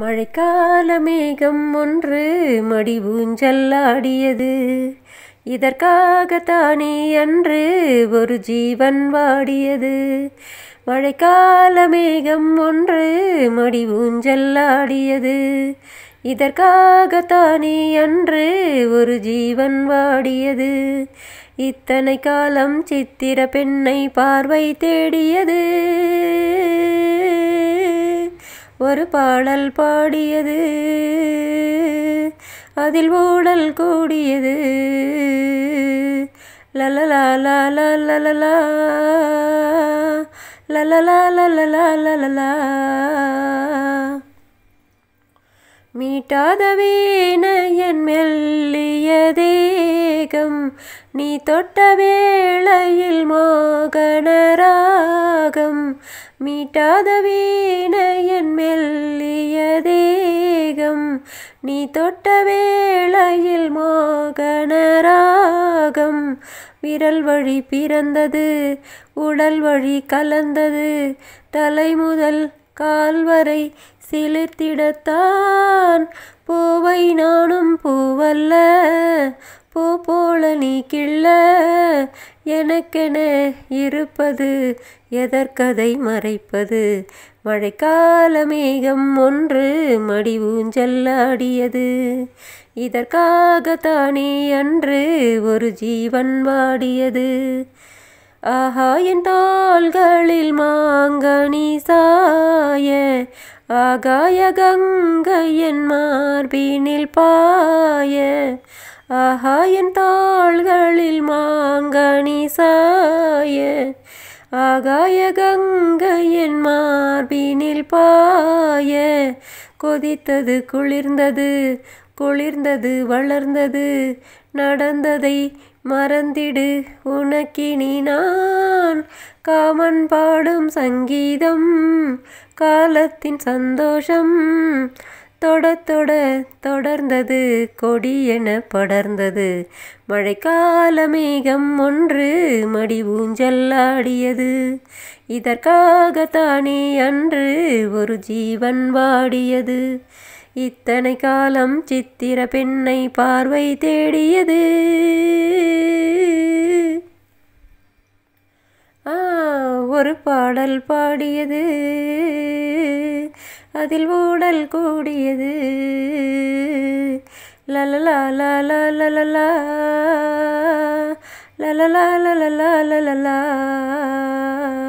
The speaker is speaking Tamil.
மழைக்கால மேகம் ஒன்று மடி ஊஞ்சல்லாடியது இதற்காகத்தானே அன்று ஒரு ஜீவன் வாடியது மழைக்கால மேகம் ஒன்று மடி ஊஞ்சல்லாடியது இதற்காகத்தானே அன்று ஒரு ஜீவன் வாடியது இத்தனை காலம் சித்திர பெண்ணை பார்வை தேடியது ஒரு பாடல் பாடியது அதில் ஊடல் கூடியது மீட்டாதவேன என் மெல்லி மேகம் நீ தொட்ட வேளையில் மோகனராகம் மீட்டாத வீணையன் மெல்லிய தேகம் நீ தொட்ட வேளையில் மோகனராகம் விரல் வழி பிறந்தது உடல் வழி கலந்தது தலை முதல் கால்வரை சிலிர்த்திடத்தான் பூவை நானும் பூவல்ல பூ போல நீ கிள்ள எனக்கென இருப்பது எதற்கதை மறைப்பது மழைக்கால மேகம் ஒன்று மடி ஊஞ்சல்லாடியது இதற்காகத்தானே அன்று ஒரு ஜீவன் வாடியது ஆஹா என் தோள்களில் மாங்கனி சாய ஆகாய கங்கையன் மார்பினில் பாய ஆகாயன் தாள்களில் மாங்கனி சாய ஆகாய கங்கையன் மார்பினில் பாய கொதித்தது குளிர்ந்தது குளிர்ந்தது வளர்ந்தது நடந்ததை மறந்திடு உனக்கினி நான் காமன் பாடும் சங்கீதம் காலத்தின் சந்தோஷம் தொட தொட தொடர்ந்தது கொடி என படர்ந்தது மழைக்கால மேகம் ஒன்று மடி ஊஞ்சல்லாடியது இதற்காகத்தானே அன்று ஒரு ஜீவன் வாடியது இத்தனை காலம் சித்திர பெண்ணை பார்வை தேடியது ஒரு பாடல் பாடியது அதில் ஊடல் கூடியது லலலா லலலா லலலா லலலா லலலா லலலா